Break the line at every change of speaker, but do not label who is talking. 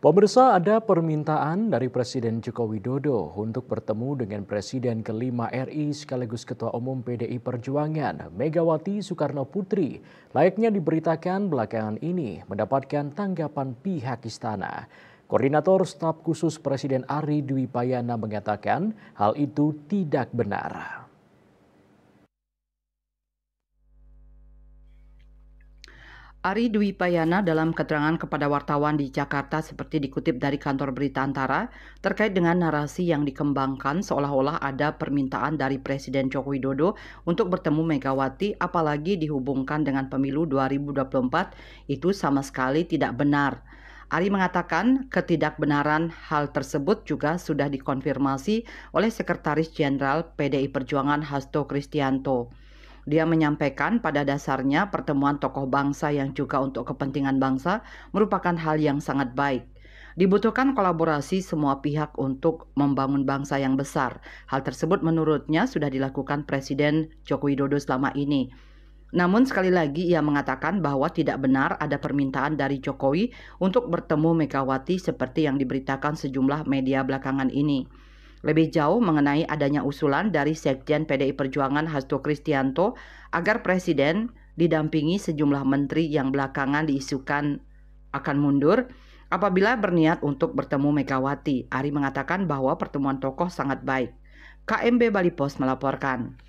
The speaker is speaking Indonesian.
Pemirsa, ada permintaan dari Presiden Joko Widodo untuk bertemu dengan Presiden kelima RI sekaligus Ketua Umum PDI Perjuangan, Megawati Soekarno Putri. Layaknya diberitakan belakangan ini mendapatkan tanggapan pihak istana. Koordinator Staf Khusus Presiden Ari Dwi Payana mengatakan hal itu tidak
benar. Ari Dwi Payana dalam keterangan kepada wartawan di Jakarta seperti dikutip dari kantor berita Antara terkait dengan narasi yang dikembangkan seolah-olah ada permintaan dari Presiden Joko Widodo untuk bertemu Megawati apalagi dihubungkan dengan pemilu 2024 itu sama sekali tidak benar. Ari mengatakan ketidakbenaran hal tersebut juga sudah dikonfirmasi oleh Sekretaris Jenderal PDI Perjuangan Hasto Kristianto. Dia menyampaikan pada dasarnya pertemuan tokoh bangsa yang juga untuk kepentingan bangsa merupakan hal yang sangat baik. Dibutuhkan kolaborasi semua pihak untuk membangun bangsa yang besar. Hal tersebut menurutnya sudah dilakukan Presiden Joko Widodo selama ini. Namun sekali lagi ia mengatakan bahwa tidak benar ada permintaan dari Jokowi untuk bertemu Megawati seperti yang diberitakan sejumlah media belakangan ini. Lebih jauh mengenai adanya usulan dari Sekjen PDI Perjuangan Hasto Kristianto agar Presiden didampingi sejumlah menteri yang belakangan diisukan akan mundur apabila berniat untuk bertemu Megawati. Ari mengatakan bahwa pertemuan tokoh sangat baik. KMB Bali Post melaporkan.